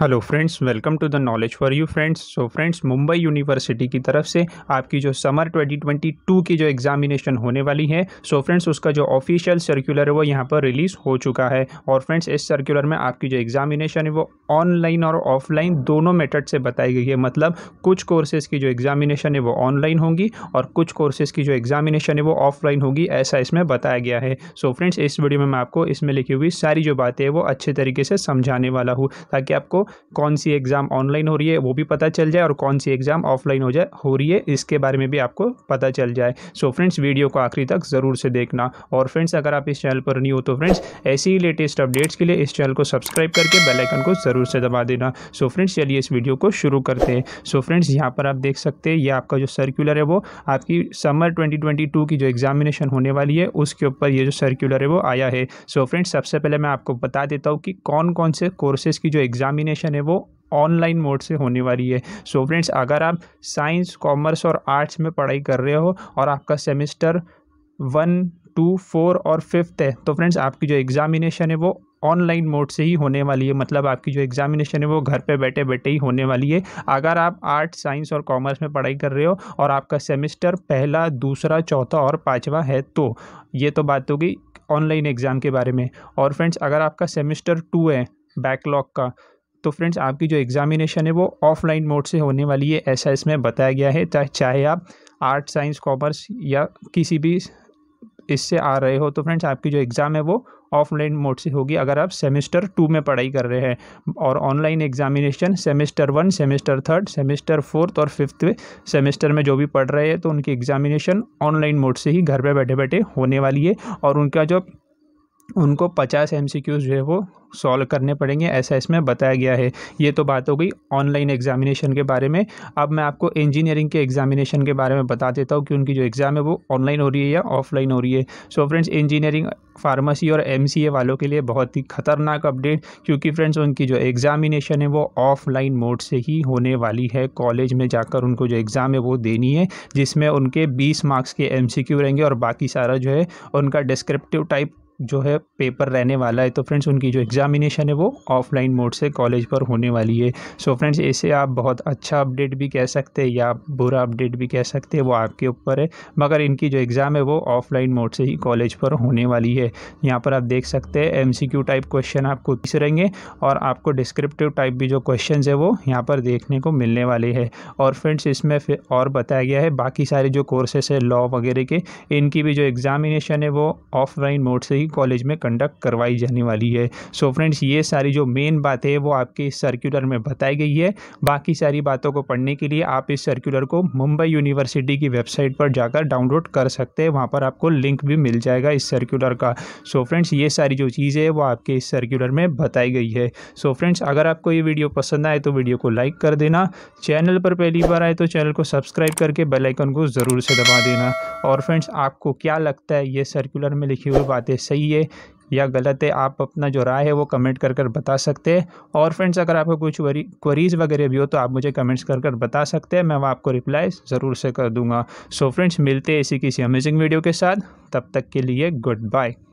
hello friends welcome to the knowledge for you friends so friends Mumbai university की तरफ से आपकी जो समर 2022 की जो एग्जामिनेशन होने वाली है सो so फ्रेंड्स उसका जो ऑफिशियल सर्कुलर है वो यहाँ पर रिलीज़ हो चुका है और फ्रेंड्स इस सर्कुलर में आपकी जो एग्जामिनेशन है वो ऑनलाइन और ऑफलाइन दोनों मेथड से बताई गई है मतलब कुछ कोर्सेज की जो एग्जामिनेशन है वो ऑनलाइन होंगी और कुछ कोर्सेज की जो एग्जामिनेशन है वो ऑफलाइन होगी ऐसा इसमें बताया गया है सो so फ्रेंड्स इस वीडियो में मैं आपको इसमें लिखी हुई सारी जो बातें हैं वो अच्छे तरीके से समझाने वाला हूँ ताकि आपको कौन सी एग्ज़ाम ऑनलाइन हो रही है वो भी पता चल जाए और कौन सी एग्ज़ाम ऑफलाइन हो जाए हो रही है इसके बारे में भी आपको पता चल जाए सो so, फ्रेंड्स वीडियो को आखिरी तक ज़रूर से देखना और फ्रेंड्स अगर आप इस चैनल पर नहीं हो तो फ्रेंड्स ऐसी ही लेटेस्ट अपडेट्स के लिए इस चैनल को सब्सक्राइब करके बेलाइकन को ज़रूर से दबा देना सो फ्रेंड्स चलिए इस वीडियो को शुरू करते हैं सो फ्रेंड्स यहाँ पर आप देख सकते हैं ये आपका जो सर्कुलर है वो आपकी समर ट्वेंटी की जो एग्जामिनेशन होने वाली है उसके ऊपर ये जो सर्कुलर है वो आया है सो so, फ्रेंड्स सबसे पहले मैं आपको बता देता हूँ कि कौन कौन से कोर्सेज़ की जो एग्जामिनेशन एग्जामिनेशन है वो ऑनलाइन मोड से होने वाली है सो so फ्रेंड्स अगर आप साइंस कॉमर्स और आर्ट्स में पढ़ाई कर रहे हो और आपका सेमिस्टर वन टू फोर और फिफ्थ है तो फ्रेंड्स आपकी जो एग्ज़ामिनेशन है वो ऑनलाइन मोड से ही होने वाली है मतलब आपकी जो एग्जामिनेशन है वो घर पे बैठे बैठे ही होने वाली है अगर आप आर्ट साइंस और कॉमर्स में पढ़ाई कर रहे हो और आपका सेमिस्टर पहला दूसरा चौथा और पाँचवा है तो ये तो बात होगी ऑनलाइन एग्ज़ाम के बारे में और फ्रेंड्स अगर आपका सेमिस्टर टू है बैकलॉग का तो फ्रेंड्स आपकी जो एग्ज़ामिनेशन है वो ऑफलाइन मोड से होने वाली है ऐसा इसमें बताया गया है चाहे आप आर्ट साइंस कॉमर्स या किसी भी इससे आ रहे हो तो फ्रेंड्स आपकी जो एग्ज़ाम है वो ऑफलाइन मोड से होगी अगर आप सेमेस्टर टू में पढ़ाई कर रहे हैं और online examination semester one semester third semester fourth और फिफ्थ सेमेस्टर में जो भी पढ़ रहे हैं तो उनकी एग्जामिनेशन ऑनलाइन मोड से ही घर पर बैठे बैठे होने वाली है और उनका जो उनको पचास एम जो है वो सॉल्व करने पड़ेंगे ऐसा इसमें बताया गया है ये तो बात हो गई ऑनलाइन एग्जामिनेशन के बारे में अब मैं आपको इंजीनियरिंग के एग्जामिनेशन के बारे में बता देता हूँ कि उनकी जो एग्ज़ाम है वो ऑनलाइन हो रही है या ऑफलाइन हो रही है सो फ्रेंड्स इंजीनियरिंग फार्मेसी और एम वालों के लिए बहुत ही खतरनाक अपडेट क्योंकि फ्रेंड्स उनकी जो एग्ज़ामिनेशन है वो ऑफलाइन मोड से ही होने वाली है कॉलेज में जाकर उनको जो एग्ज़ाम है वो देनी है जिसमें उनके बीस मार्क्स के एम रहेंगे और बाकी सारा जो है उनका डिस्क्रिप्टिव टाइप जो है पेपर रहने वाला है तो फ्रेंड्स उनकी जो एग्ज़ामिनेशन है वो ऑफलाइन मोड से कॉलेज पर होने वाली है सो फ्रेंड्स इसे आप बहुत अच्छा अपडेट भी कह सकते हैं या बुरा अपडेट भी कह सकते हैं वो आपके ऊपर है मगर इनकी जो एग्ज़ाम है वो ऑफलाइन मोड से ही कॉलेज पर होने वाली है यहाँ पर आप देख सकते हैं एम टाइप क्वेश्चन आपको दिस रहेंगे और आपको डिस्क्रिप्टिव टाइप भी जो क्वेश्चन है वो यहाँ पर देखने को मिलने वाले हैं और फ्रेंड्स इसमें फिर और बताया गया है बाकी सारे जो कोर्सेस है लॉ वगैरह के इनकी भी जो एग्ज़ामिनेशन है वो ऑफलाइन मोड से ही कॉलेज में कंडक्ट करवाई जाने वाली है सो फ्रेंड्स ये सारी जो मेन बात है वो आपके इस सर्कुलर में बताई गई है बाकी सारी बातों को पढ़ने के लिए आप इस सर्कुलर को मुंबई यूनिवर्सिटी की वेबसाइट पर जाकर डाउनलोड कर सकते हैं वहाँ पर आपको लिंक भी मिल जाएगा इस सर्कुलर का सो फ्रेंड्स ये सारी जो चीज़ें है वो आपके इस सर्कुलर में बताई गई है सो फ्रेंड्स अगर आपको ये वीडियो पसंद आए तो वीडियो को लाइक कर देना चैनल पर पहली बार आए तो चैनल को सब्सक्राइब करके बेल आइकन को ज़रूर से दबा देना और फ्रेंड्स आपको क्या लगता है ये सर्कुलर में लिखी हुई बातें सही सही है या गलत है आप अपना जो राय है वो कमेंट कर कर बता सकते हैं और फ्रेंड्स अगर आपको कुछ क्वरीज वगैरह भी हो तो आप मुझे कमेंट्स कर कर बता सकते हैं मैं वह आपको रिप्लाई ज़रूर से कर दूंगा सो so फ्रेंड्स मिलते हैं इसी किसी अमेजिंग वीडियो के साथ तब तक के लिए गुड बाय